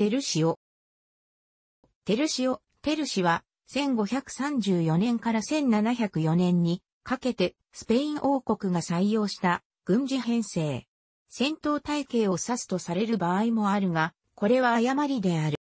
テルシオ。テルシオ、テルシは、1534年から1704年にかけてスペイン王国が採用した軍事編成。戦闘体系を指すとされる場合もあるが、これは誤りである。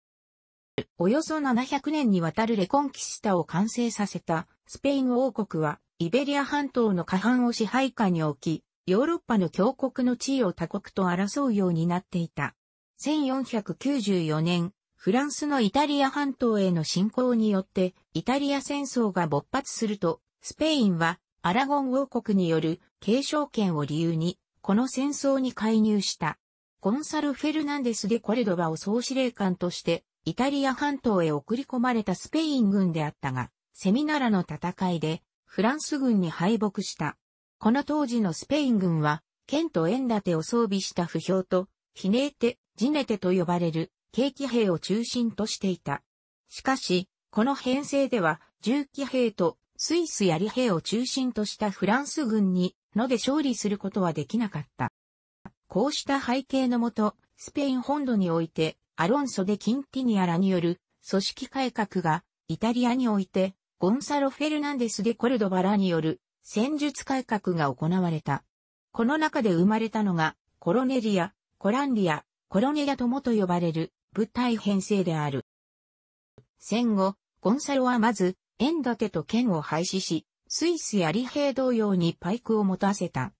およそ700年にわたるレコンキスタを完成させたスペイン王国は、イベリア半島の下半を支配下に置き、ヨーロッパの強国の地位を他国と争うようになっていた。1494年、フランスのイタリア半島への侵攻によって、イタリア戦争が勃発すると、スペインは、アラゴン王国による継承権を理由に、この戦争に介入した。ゴンサル・フェルナンデス・デ・コレドバを総司令官として、イタリア半島へ送り込まれたスペイン軍であったが、セミナラの戦いで、フランス軍に敗北した。この当時のスペイン軍は、剣と縁立てを装備した不評と、ひねえてジネテと呼ばれる軽機兵を中心としていた。しかし、この編成では重機兵とスイス槍兵を中心としたフランス軍にので勝利することはできなかった。こうした背景のもと、スペイン本土においてアロンソ・デ・キンティニアらによる組織改革がイタリアにおいてゴンサロ・フェルナンデス・デ・コルドバラによる戦術改革が行われた。この中で生まれたのがコロネリア、コランリア、コロネヤ友と呼ばれる部隊編成である。戦後、ゴンサロはまず、円立てと剣を廃止し、スイス槍兵同様にパイクを持たせた。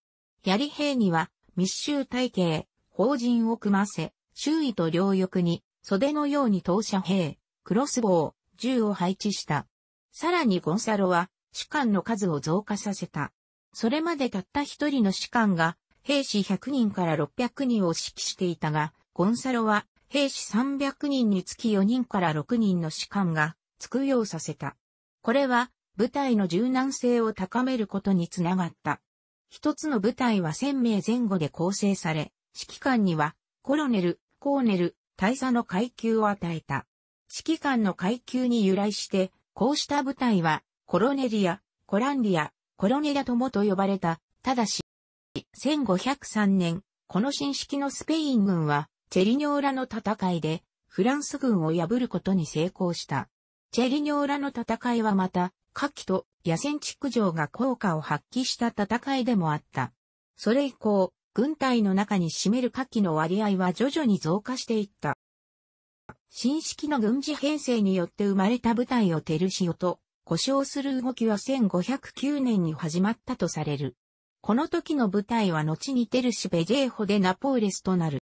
槍兵には密集体系、法人を組ませ、周囲と両翼に袖のように投射兵、クロス棒、銃を配置した。さらにゴンサロは士官の数を増加させた。それまでたった一人の士官が兵士100人から600人を指揮していたが、ゴンサロは兵士300人につき4人から6人の士官がつくようさせた。これは部隊の柔軟性を高めることにつながった。一つの部隊は1000名前後で構成され、指揮官にはコロネル、コーネル、大佐の階級を与えた。指揮官の階級に由来して、こうした部隊はコロネリア、コランリア、コロネラともと呼ばれた。ただし、1503年、この新式のスペイン軍はチェリニョーラの戦いで、フランス軍を破ることに成功した。チェリニョーラの戦いはまた、火器と野戦築城が効果を発揮した戦いでもあった。それ以降、軍隊の中に占める火器の割合は徐々に増加していった。新式の軍事編成によって生まれた部隊をテルシオと故障する動きは1509年に始まったとされる。この時の部隊は後にテルシベジェーホでナポーレスとなる。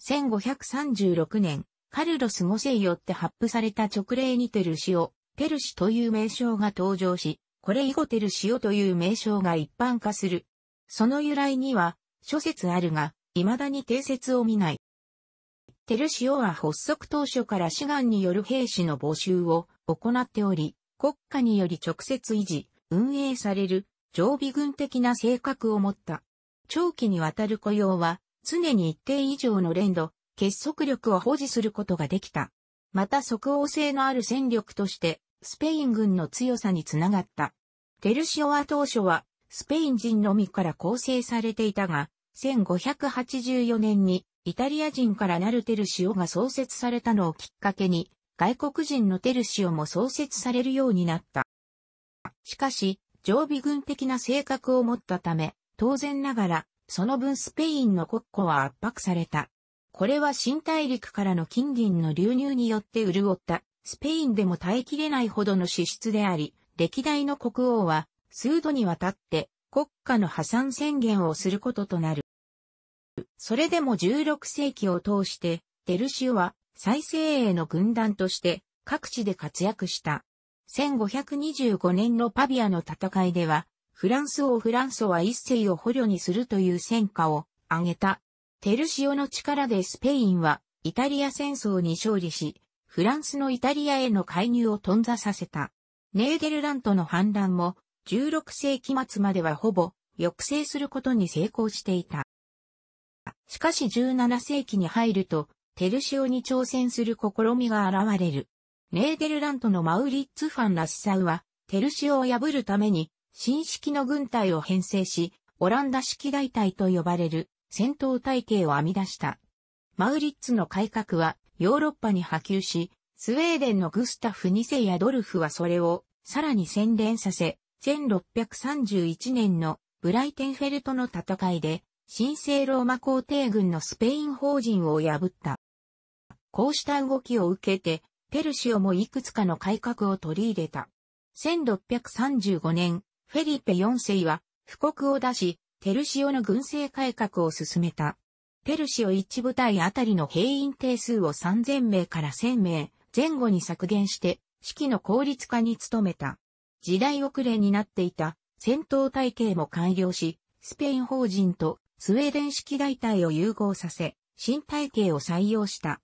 1536年、カルロス5世よって発布された直令にテルシオ、ペルシという名称が登場し、これ以後テルシオという名称が一般化する。その由来には、諸説あるが、未だに定説を見ない。テルシオは発足当初から志願による兵士の募集を行っており、国家により直接維持、運営される常備軍的な性格を持った。長期にわたる雇用は常に一定以上の練度、結束力を保持することができた。また即応性のある戦力として、スペイン軍の強さにつながった。テルシオは当初は、スペイン人のみから構成されていたが、1584年にイタリア人からなるテルシオが創設されたのをきっかけに、外国人のテルシオも創設されるようになった。しかし、常備軍的な性格を持ったため、当然ながらその分スペインの国庫は圧迫された。これは新大陸からの金銀の流入によって潤ったスペインでも耐えきれないほどの支出であり、歴代の国王は数度にわたって国家の破産宣言をすることとなる。それでも16世紀を通して、デルシュは再生への軍団として各地で活躍した。1525年のパビアの戦いでは、フランス王フランソは一世を捕虜にするという戦果を挙げた。テルシオの力でスペインはイタリア戦争に勝利し、フランスのイタリアへの介入を頓挫させた。ネーデルラントの反乱も16世紀末まではほぼ抑制することに成功していた。しかし17世紀に入ると、テルシオに挑戦する試みが現れる。ネーデルラントのマウリッツ・ファン・ラッサウは、テルシオを破るために、新式の軍隊を編成し、オランダ式大隊と呼ばれる戦闘体系を編み出した。マウリッツの改革はヨーロッパに波及し、スウェーデンのグスタフ2世やドルフはそれをさらに洗練させ、1631年のブライテンフェルトの戦いで、神聖ローマ皇帝軍のスペイン法人を破った。こうした動きを受けて、ペルシオもいくつかの改革を取り入れた。1635年、フェリペ4世は、布告を出し、テルシオの軍政改革を進めた。テルシオ一部隊あたりの兵員定数を3000名から1000名前後に削減して、指揮の効率化に努めた。時代遅れになっていた戦闘体系も完了し、スペイン法人とスウェーデン式大隊を融合させ、新体系を採用した。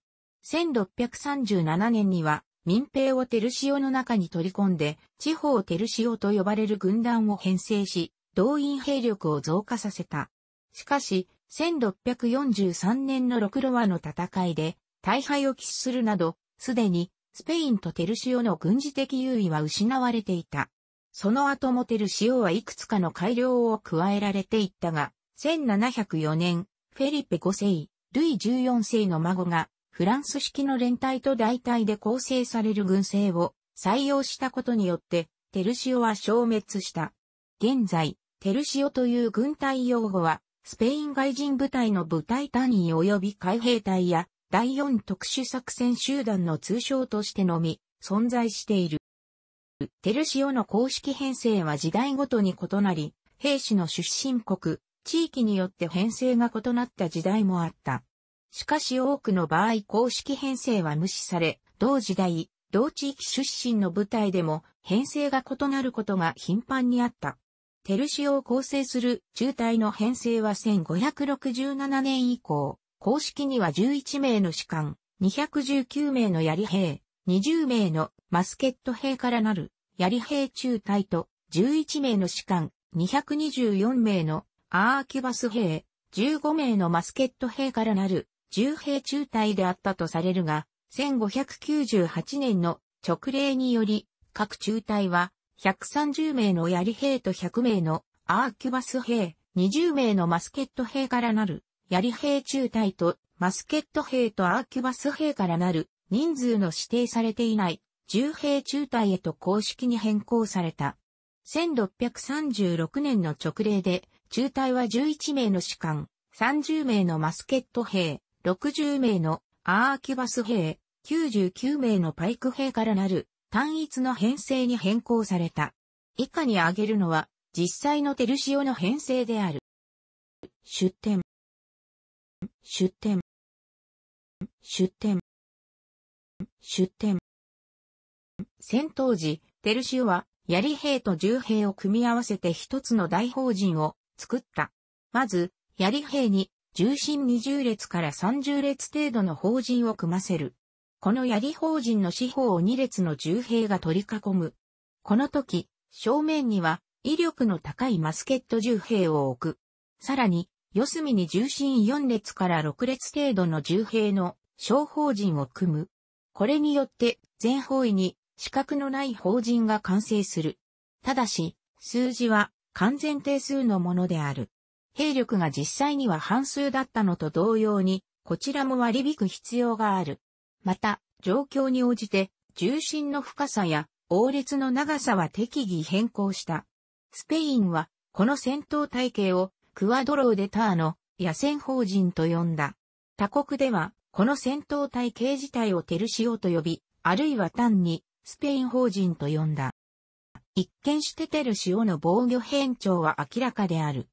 1637年には民兵をテルシオの中に取り込んで、地方テルシオと呼ばれる軍団を編成し、動員兵力を増加させた。しかし、1643年のロクロワの戦いで、大敗を喫するなど、すでに、スペインとテルシオの軍事的優位は失われていた。その後もテルシオはいくつかの改良を加えられていったが、1704年、フェリペ5世、ルイ14世の孫がフランス式の連隊と大隊で構成される軍勢を採用したことによって、テルシオは消滅した。現在、テルシオという軍隊用語は、スペイン外人部隊の部隊単位及び海兵隊や第四特殊作戦集団の通称としてのみ存在している。テルシオの公式編成は時代ごとに異なり、兵士の出身国、地域によって編成が異なった時代もあった。しかし多くの場合公式編成は無視され、同時代、同地域出身の部隊でも編成が異なることが頻繁にあった。テルシオを構成する中隊の編成は1567年以降、公式には11名の士官、219名の槍兵、20名のマスケット兵からなる槍兵中隊と11名の士官、224名のアーキュバス兵、15名のマスケット兵からなる重兵中隊であったとされるが、1598年の直令により、各中隊は130名の槍兵と100名のアーキュバス兵、20名のマスケット兵からなる槍兵中隊とマスケット兵とアーキュバス兵からなる人数の指定されていない重兵中隊へと公式に変更された。1636年の直令で、中隊は11名の士官、30名のマスケット兵、60名のアーキバス兵、99名のパイク兵からなる単一の編成に変更された。以下に挙げるのは実際のテルシオの編成である。出展。出展。出展。出展。戦闘時、テルシオは槍兵と銃兵を組み合わせて一つの大法人を作った。まず、槍兵に重心20列から30列程度の法人を組ませる。この槍法人の四方を2列の重兵が取り囲む。この時、正面には威力の高いマスケット重兵を置く。さらに、四隅に重心4列から6列程度の重兵の小法人を組む。これによって全方位に資格のない法人が完成する。ただし、数字は完全定数のものである。兵力が実際には半数だったのと同様に、こちらも割り引く必要がある。また、状況に応じて、重心の深さや、応列の長さは適宜変更した。スペインは、この戦闘体系を、クワドローデターの野戦法人と呼んだ。他国では、この戦闘体系自体をテルシオと呼び、あるいは単に、スペイン法人と呼んだ。一見してテルシオの防御変調は明らかである。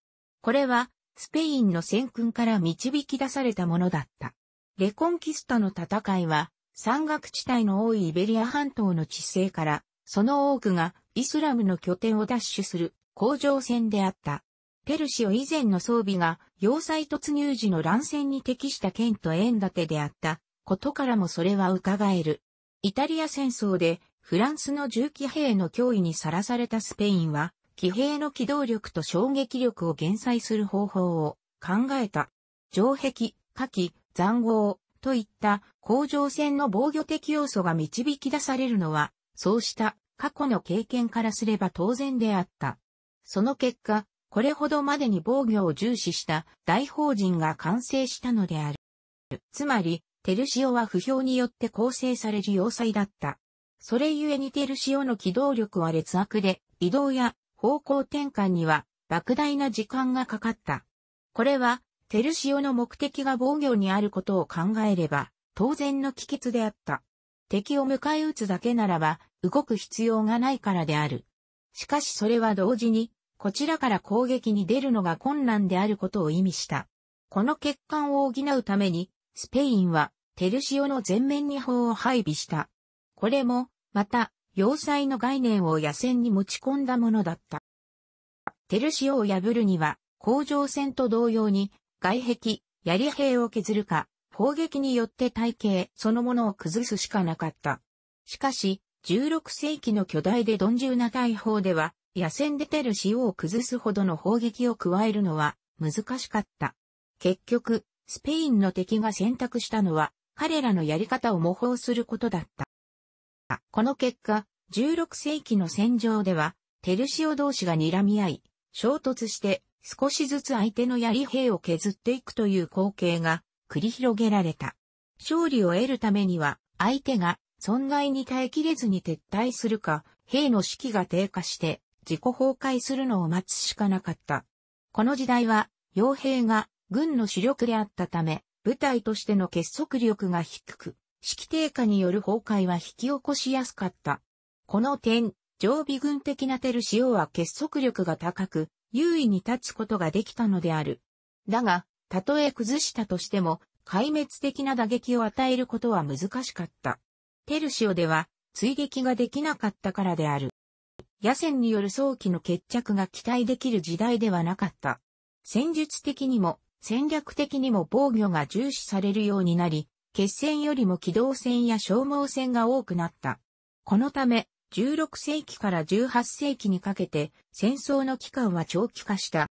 これは、スペインの戦訓から導き出されたものだった。レコンキスタの戦いは、山岳地帯の多いイベリア半島の地勢から、その多くがイスラムの拠点を奪取する工場戦であった。ペルシオ以前の装備が要塞突入時の乱戦に適した剣と縁立てであったことからもそれは伺える。イタリア戦争でフランスの銃機兵の脅威にさらされたスペインは騎兵の機動力と衝撃力を減災する方法を考えた。城壁、火器、残壕といった甲状線の防御的要素が導き出されるのは、そうした過去の経験からすれば当然であった。その結果、これほどまでに防御を重視した大法人が完成したのである。つまり、テルシオは不評によって構成される要塞だった。それゆえにテルシオの機動力は劣悪で、移動や方向転換には莫大な時間がかかった。これは、テルシオの目的が防御にあることを考えれば、当然の帰結であった。敵を迎え撃つだけならば、動く必要がないからである。しかしそれは同時に、こちらから攻撃に出るのが困難であることを意味した。この欠陥を補うために、スペインは、テルシオの前面に砲を配備した。これも、また、要塞の概念を野戦に持ち込んだものだった。テルシオを破るには、工場戦と同様に、外壁、槍兵を削るか、砲撃によって体系そのものを崩すしかなかった。しかし、16世紀の巨大で鈍重な大砲では、野戦でテルシオを崩すほどの砲撃を加えるのは難しかった。結局、スペインの敵が選択したのは、彼らのやり方を模倣することだった。この結果、16世紀の戦場では、テルシオ同士が睨み合い、衝突して少しずつ相手の槍兵を削っていくという光景が繰り広げられた。勝利を得るためには、相手が損害に耐えきれずに撤退するか、兵の士気が低下して自己崩壊するのを待つしかなかった。この時代は、傭兵が軍の主力であったため、部隊としての結束力が低く、式低下による崩壊は引き起こしやすかった。この点、常備軍的なテルシオは結束力が高く、優位に立つことができたのである。だが、たとえ崩したとしても、壊滅的な打撃を与えることは難しかった。テルシオでは、追撃ができなかったからである。野戦による早期の決着が期待できる時代ではなかった。戦術的にも、戦略的にも防御が重視されるようになり、決戦よりも機動戦や消耗戦が多くなった。このため、16世紀から18世紀にかけて戦争の期間は長期化した。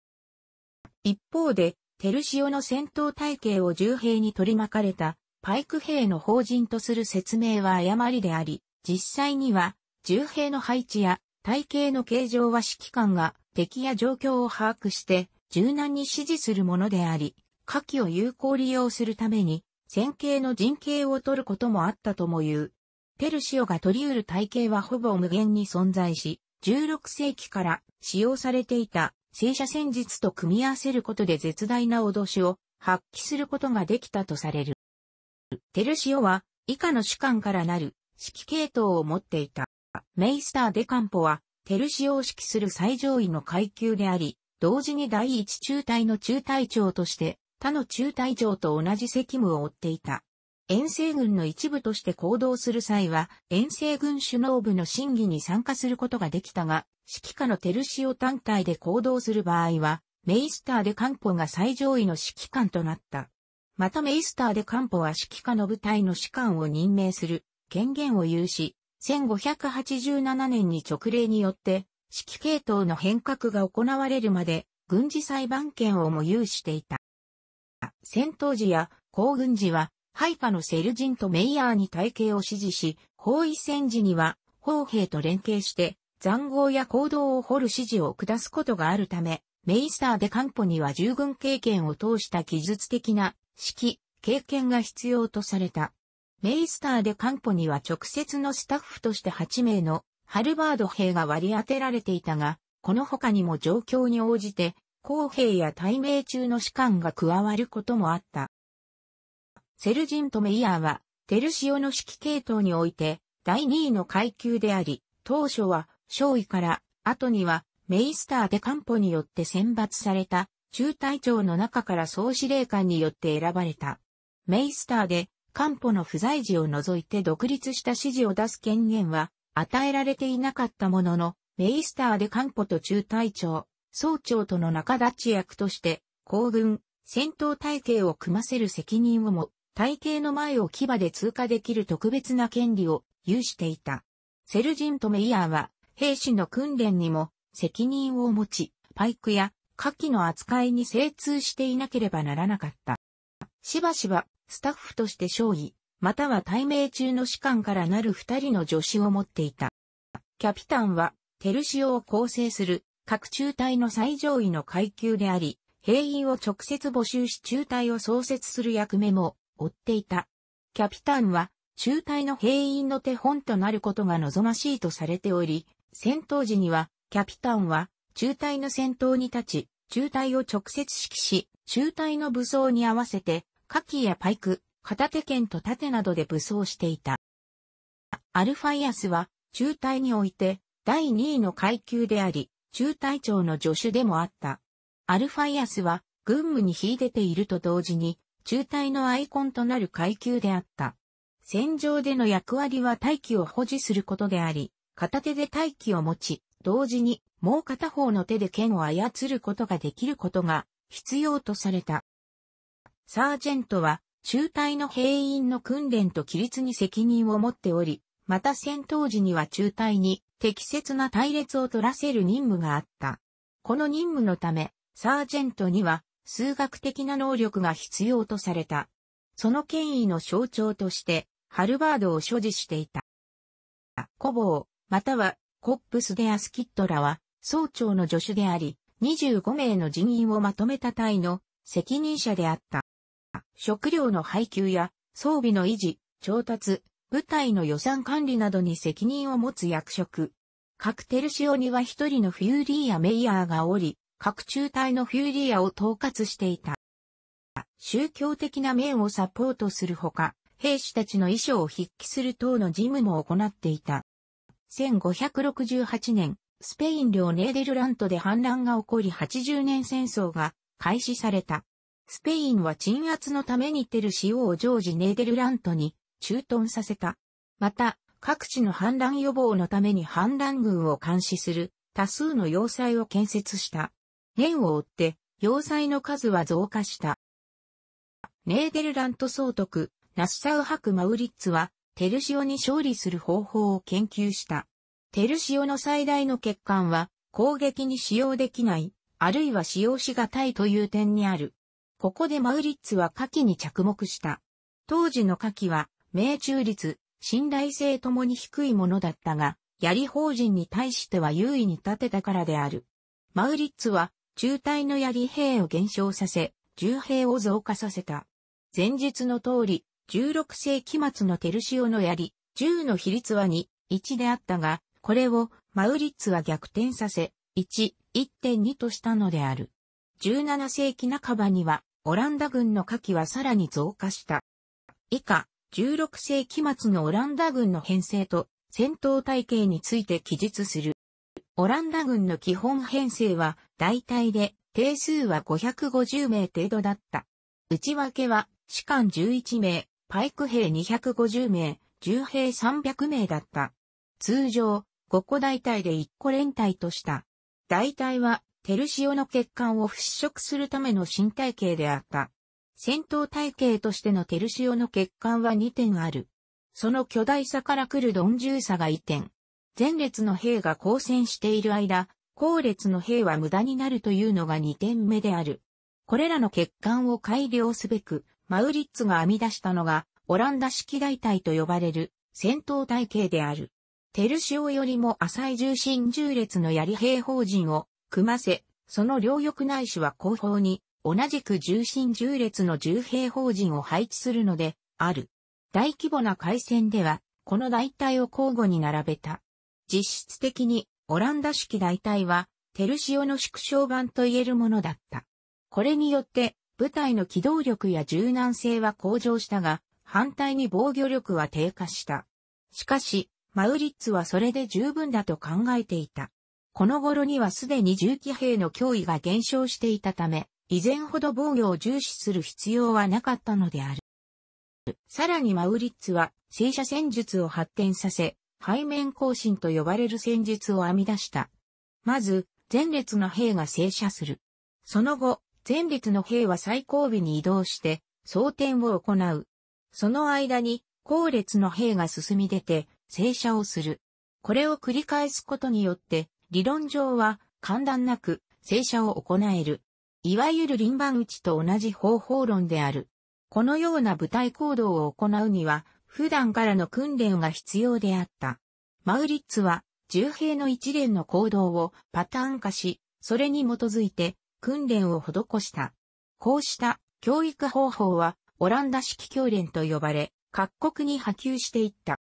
一方で、テルシオの戦闘体系を重兵に取り巻かれたパイク兵の法人とする説明は誤りであり、実際には重兵の配置や体系の形状は指揮官が敵や状況を把握して柔軟に指示するものであり、火器を有効利用するために線形の人形を取ることもあったとも言う。ペルシオが取り得る体系はほぼ無限に存在し、16世紀から使用されていた正射戦術と組み合わせることで絶大な脅しを発揮することができたとされる。ペルシオは以下の主観からなる指揮系統を持っていた。メイスター・デカンポはテルシオを指揮する最上位の階級であり、同時に第一中隊の中隊長として他の中隊長と同じ責務を負っていた。遠征軍の一部として行動する際は、遠征軍首脳部の審議に参加することができたが、指揮下のテルシオ単体で行動する場合は、メイスターで官ポが最上位の指揮官となった。またメイスターで官ポは指揮下の部隊の士官を任命する権限を有し、1587年に直令によって指揮系統の変革が行われるまで軍事裁判権をも有していた。戦闘時や行軍時は、配下のセルジンとメイヤーに体系を指示し、包囲戦時には、砲兵と連携して、残壕や行動を掘る指示を下すことがあるため、メイスターでカンポには従軍経験を通した技術的な指揮、経験が必要とされた。メイスターでカンポには直接のスタッフとして8名のハルバード兵が割り当てられていたが、この他にも状況に応じて公平や対名中の士官が加わることもあった。セルジント・メイヤーは、テルシオの指揮系統において、第2位の階級であり、当初は、少尉から、後には、メイスター・デ・カンポによって選抜された、中隊長の中から総司令官によって選ばれた。メイスターで、カンポの不在時を除いて独立した指示を出す権限は、与えられていなかったものの、メイスターでカンポと中隊長、総長との仲立ち役として、行軍、戦闘体系を組ませる責任をも、体系の前を牙で通過できる特別な権利を有していた。セルジント・メイヤーは、兵士の訓練にも責任を持ち、パイクや火器の扱いに精通していなければならなかった。しばしば、スタッフとして少尉、または対命中の士官からなる二人の助手を持っていた。キャピタンは、テルシオを構成する各中隊の最上位の階級であり、兵員を直接募集し中隊を創設する役目も負っていた。キャピタンは中隊の兵員の手本となることが望ましいとされており、戦闘時にはキャピタンは中隊の戦闘に立ち、中隊を直接指揮し、中隊の武装に合わせて、火器やパイク、片手剣と盾などで武装していた。アルファイアスは中隊において第2位の階級であり、中隊長の助手でもあった。アルファイアスは軍務に秀でていると同時に、中隊のアイコンとなる階級であった。戦場での役割は大気を保持することであり、片手で大気を持ち、同時にもう片方の手で剣を操ることができることが必要とされた。サージェントは中隊の兵員の訓練と規律に責任を持っており、また戦闘時には中隊に適切な隊列を取らせる任務があった。この任務のため、サージェントには数学的な能力が必要とされた。その権威の象徴として、ハルバードを所持していた。コボー、またはコップスデアスキットラは、総長の助手であり、25名の人員をまとめた隊の責任者であった。食料の配給や装備の維持、調達、部隊の予算管理などに責任を持つ役職。各テルシオには一人のフューリーやメイヤーがおり、各中隊のフューリーを統括していた。宗教的な面をサポートするほか、兵士たちの衣装を筆記する等の事務も行っていた。1568年、スペイン領ネーデルラントで反乱が起こり80年戦争が開始された。スペインは鎮圧のためにテルシオを常時ネーデルラントに駐屯させた。また、各地の反乱予防のために反乱軍を監視する多数の要塞を建設した。年を追って、要塞の数は増加した。ネーデルラント総督、ナッサウハク・マウリッツは、テルシオに勝利する方法を研究した。テルシオの最大の欠陥は、攻撃に使用できない、あるいは使用しがたいという点にある。ここでマウリッツは火器に着目した。当時の火器は、命中率、信頼性ともに低いものだったが、槍法人に対しては優位に立てたからである。マウリッツは、中隊の槍兵を減少させ、重兵を増加させた。前述の通り、16世紀末のテルシオの槍、銃の比率は2、1であったが、これをマウリッツは逆転させ、1、1.2としたのである。17世紀半ばには、オランダ軍の火器はさらに増加した。以下、16世紀末のオランダ軍の編成と戦闘体系について記述する。オランダ軍の基本編成は大体で定数は550名程度だった。内訳は士官11名、パイク兵250名、重兵300名だった。通常、5個大隊で1個連隊とした。大隊は、テルシオの血管を払拭するための新体系であった。戦闘体系としてのテルシオの欠陥は2点ある。その巨大さから来る鈍重さが1点。前列の兵が交戦している間、後列の兵は無駄になるというのが2点目である。これらの欠陥を改良すべく、マウリッツが編み出したのが、オランダ式大隊と呼ばれる戦闘体系である。テルシオよりも浅い重心重列の槍兵法陣を組ませ、その両翼内視は後方に同じく重心重列の重兵法人を配置するので、ある。大規模な海戦では、この大隊を交互に並べた。実質的に、オランダ式大隊は、テルシオの縮小版と言えるものだった。これによって、部隊の機動力や柔軟性は向上したが、反対に防御力は低下した。しかし、マウリッツはそれで十分だと考えていた。この頃にはすでに重機兵の脅威が減少していたため、以前ほど防御を重視する必要はなかったのである。さらにマウリッツは、正射戦術を発展させ、背面行進と呼ばれる戦術を編み出した。まず、前列の兵が正射する。その後、前列の兵は最後尾に移動して、装填を行う。その間に、後列の兵が進み出て、正射をする。これを繰り返すことによって、理論上は、簡単なく、正射を行える。いわゆる輪番打ちと同じ方法論である。このような舞台行動を行うには、普段からの訓練が必要であった。マウリッツは、重兵の一連の行動をパターン化し、それに基づいて訓練を施した。こうした教育方法は、オランダ式教練と呼ばれ、各国に波及していった。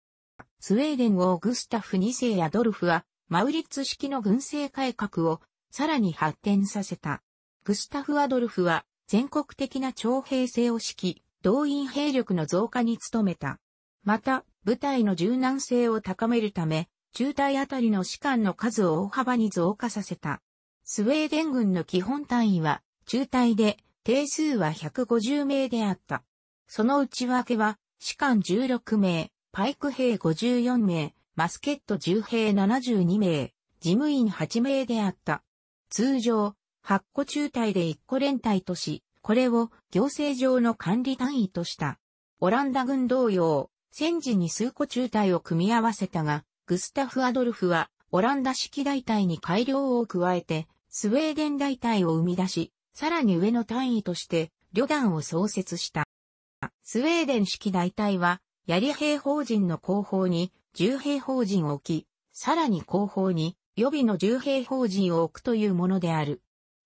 スウェーデン王グスタフ2世やドルフは、マウリッツ式の軍政改革をさらに発展させた。グスタフ・アドルフは全国的な徴兵制を指揮、動員兵力の増加に努めた。また、部隊の柔軟性を高めるため、中隊あたりの士官の数を大幅に増加させた。スウェーデン軍の基本単位は、中隊で、定数は150名であった。その内訳は、士官16名、パイク兵54名、マスケット10兵72名、事務員8名であった。通常、8個中隊で1個連隊とし、これを行政上の管理単位とした。オランダ軍同様、戦時に数個中隊を組み合わせたが、グスタフ・アドルフはオランダ式大隊に改良を加えて、スウェーデン大隊を生み出し、さらに上の単位として旅団を創設した。スウェーデン式大隊は、槍兵法人の後方に重兵法人を置き、さらに後方に予備の重兵法人を置くというものである。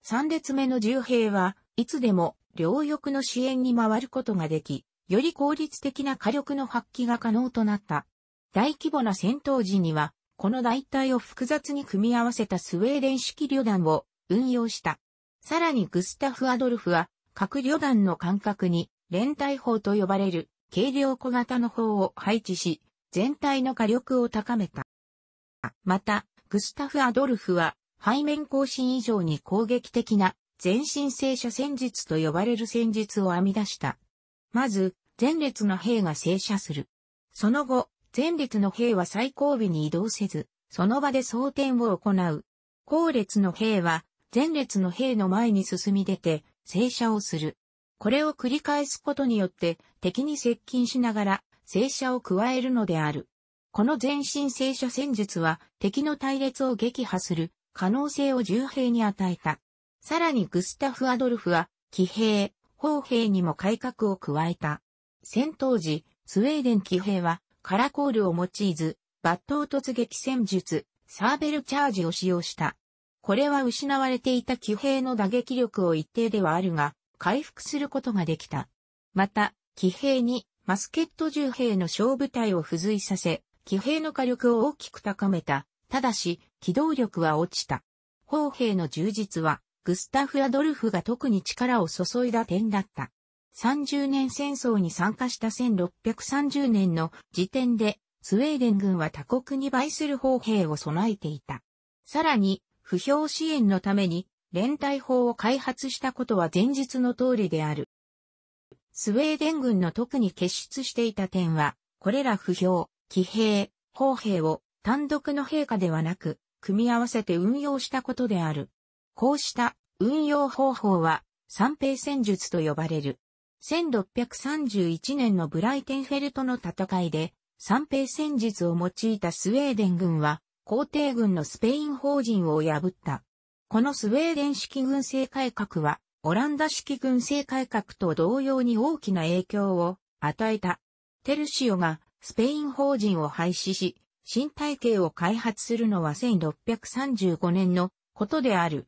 3列目の重兵はいつでも両翼の支援に回ることができ、より効率的な火力の発揮が可能となった。大規模な戦闘時には、この大隊を複雑に組み合わせたスウェーデン式旅団を運用した。さらにグスタフ・アドルフは、各旅団の間隔に連帯砲と呼ばれる軽量小型の砲を配置し、全体の火力を高めた。また、グスタフ・アドルフは背面更新以上に攻撃的な前進正射戦術と呼ばれる戦術を編み出した。まず、前列の兵が正射する。その後、前列の兵は最後尾に移動せず、その場で装填を行う。後列の兵は、前列の兵の前に進み出て、聖射をする。これを繰り返すことによって、敵に接近しながら、聖射を加えるのである。この前進正射戦術は、敵の隊列を撃破する、可能性を重兵に与えた。さらにグスタフ・アドルフは、騎兵、砲兵にも改革を加えた。戦闘時、スウェーデン騎兵は、カラコールを用いず、抜刀突撃戦術、サーベルチャージを使用した。これは失われていた騎兵の打撃力を一定ではあるが、回復することができた。また、騎兵にマスケット銃兵の小部隊を付随させ、騎兵の火力を大きく高めた。ただし、機動力は落ちた。砲兵の充実は、グスタフ・アドルフが特に力を注いだ点だった。30年戦争に参加した1630年の時点で、スウェーデン軍は他国に倍する砲兵を備えていた。さらに、不評支援のために、連帯砲を開発したことは前日の通りである。スウェーデン軍の特に結出していた点は、これら不評、騎兵、砲兵を単独の陛下ではなく、組み合わせて運用したことである。こうした運用方法は三平戦術と呼ばれる。1631年のブライテンフェルトの戦いで三平戦術を用いたスウェーデン軍は皇帝軍のスペイン法人を破った。このスウェーデン式軍政改革はオランダ式軍政改革と同様に大きな影響を与えた。テルシオがスペイン法人を廃止し、新体系を開発するのは1635年のことである。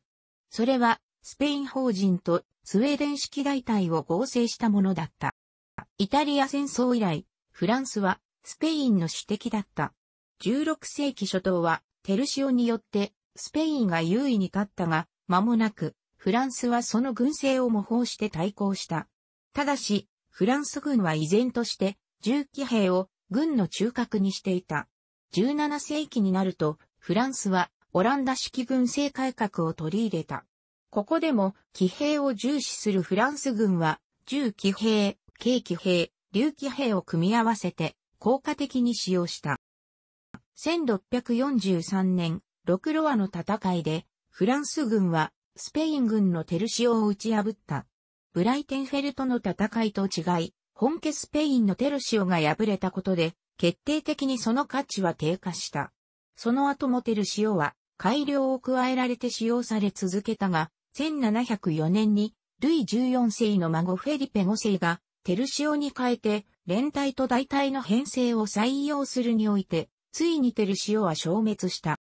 それは、スペイン法人とスウェーデン式大隊を合成したものだった。イタリア戦争以来、フランスはスペインの主敵だった。16世紀初頭はテルシオによってスペインが優位に立ったが、間もなくフランスはその軍勢を模倣して対抗した。ただし、フランス軍は依然として銃機兵を軍の中核にしていた。17世紀になると、フランスはオランダ式軍政改革を取り入れた。ここでも、騎兵を重視するフランス軍は、重騎兵、軽騎兵、竜騎兵を組み合わせて、効果的に使用した。1643年、ロクロアの戦いで、フランス軍は、スペイン軍のテルシオを打ち破った。ブライテンフェルトの戦いと違い、本家スペインのテルシオが敗れたことで、決定的にその価値は低下した。その後もテル塩は改良を加えられて使用され続けたが、1704年にルイ14世の孫フェリペ5世がテルオに変えて連帯と代替の編成を採用するにおいて、ついにテルオは消滅した。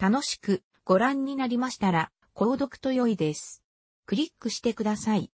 楽しくご覧になりましたら、購読と良いです。クリックしてください。